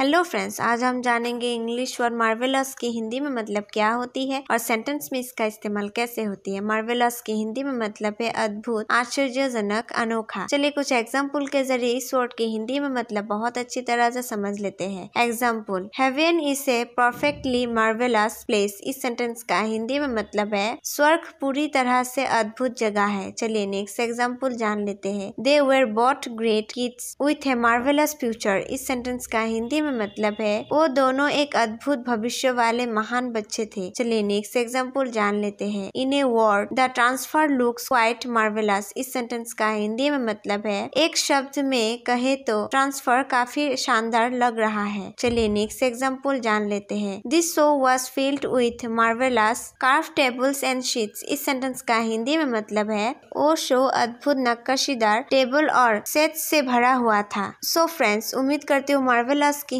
hello friends आज हम जानेंगे इंग्लिश और मार्वेलस की हिंदी में मतलब क्या होती है और सेंटेंस में इसका इस्तेमाल कैसे होती है मार्वेलस की हिंदी में मतलब है अद्भुत आश्चर्यजनक अनोखा चलिए कुछ एग्जाम्पल के जरिए इस वर्ड की हिंदी में मतलब बहुत अच्छी तरह से समझ लेते हैं example heaven is a perfectly marvellous place इस सेंटेंस का हिंदी में मतलब है स्वर्ग पूरी तरह से अद्भुत जगह है चलिए नेक्स्ट एग्जाम्पल जान लेते हैं they were both great kids with a marvellous future इस सेंटेंस का हिंदी में में मतलब है वो दोनों एक अद्भुत भविष्य वाले महान बच्चे थे चलिए नेक्स्ट एग्जाम्पल जान लेते हैं in a word the transfer looks quite marvellous इस सेंटेंस का हिंदी में मतलब है एक शब्द में कहे तो ट्रांसफर काफी शानदार लग रहा है चलिए नेक्स्ट एग्जाम्पल जान लेते हैं this show was filled with marvellous carved tables and sheets इस सेंटेंस का हिंदी में मतलब है वो शो अद्भुत नक्काशीदार टेबल और सेट से भरा हुआ था सो so फ्रेंड्स उम्मीद करती हूँ मार्वेलस की